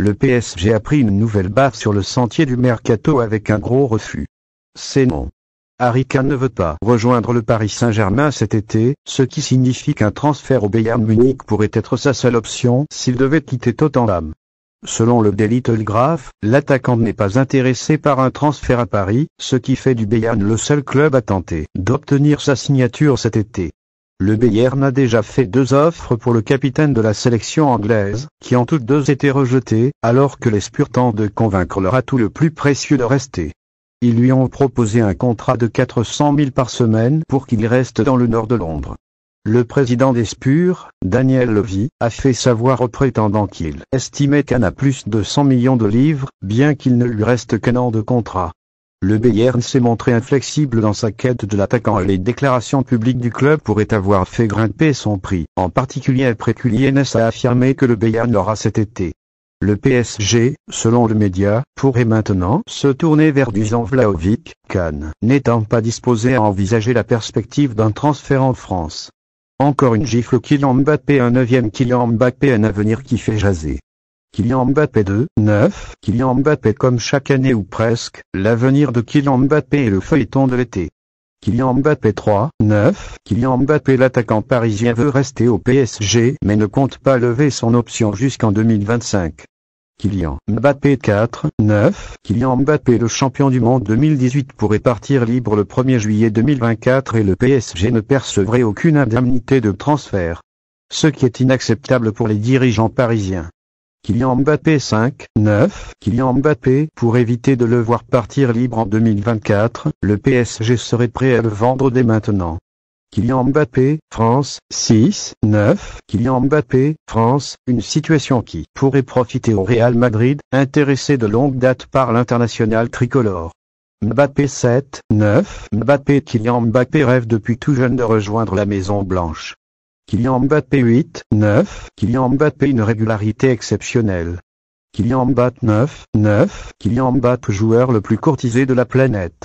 Le PSG a pris une nouvelle baffe sur le sentier du mercato avec un gros refus. C'est non. Harry ne veut pas rejoindre le Paris Saint-Germain cet été, ce qui signifie qu'un transfert au Bayern Munich pourrait être sa seule option s'il devait quitter Tottenham. Selon le Daily Telegraph, l'attaquant n'est pas intéressé par un transfert à Paris, ce qui fait du Bayern le seul club à tenter d'obtenir sa signature cet été. Le Bayern a déjà fait deux offres pour le capitaine de la sélection anglaise, qui ont toutes deux été rejetées, alors que les Spurs tentent de convaincre leur atout le plus précieux de rester. Ils lui ont proposé un contrat de 400 000 par semaine pour qu'il reste dans le nord de Londres. Le président des Spurs, Daniel Levy, a fait savoir aux prétendant qu'il estimait qu'un a plus de 100 millions de livres, bien qu'il ne lui reste qu'un an de contrat. Le Bayern s'est montré inflexible dans sa quête de l'attaquant et les déclarations publiques du club pourraient avoir fait grimper son prix. En particulier après l'INS a affirmé que le Bayern aura cet été. Le PSG, selon le média, pourrait maintenant se tourner vers Dusan Vlaovic, Cannes, n'étant pas disposé à envisager la perspective d'un transfert en France. Encore une gifle Kylian Mbappé un neuvième Kylian Mbappé un avenir qui fait jaser. Kylian Mbappé 2, 9. Kylian Mbappé comme chaque année ou presque, l'avenir de Kylian Mbappé est le feuilleton de l'été. Kylian Mbappé 3, 9. Kylian Mbappé l'attaquant parisien veut rester au PSG mais ne compte pas lever son option jusqu'en 2025. Kylian Mbappé 4, 9. Kylian Mbappé le champion du monde 2018 pourrait partir libre le 1er juillet 2024 et le PSG ne percevrait aucune indemnité de transfert. Ce qui est inacceptable pour les dirigeants parisiens. Kylian Mbappé 5, 9, Kylian Mbappé pour éviter de le voir partir libre en 2024, le PSG serait prêt à le vendre dès maintenant. Kylian Mbappé, France, 6, 9, Kylian Mbappé, France, une situation qui pourrait profiter au Real Madrid, intéressé de longue date par l'international tricolore. Mbappé 7, 9, Mbappé Kylian Mbappé rêve depuis tout jeune de rejoindre la Maison Blanche. Kylian Mbappé 8, 9, Kylian Mbappé une régularité exceptionnelle. Kylian Mbappé 9, 9, Kylian Mbappé joueur le plus courtisé de la planète.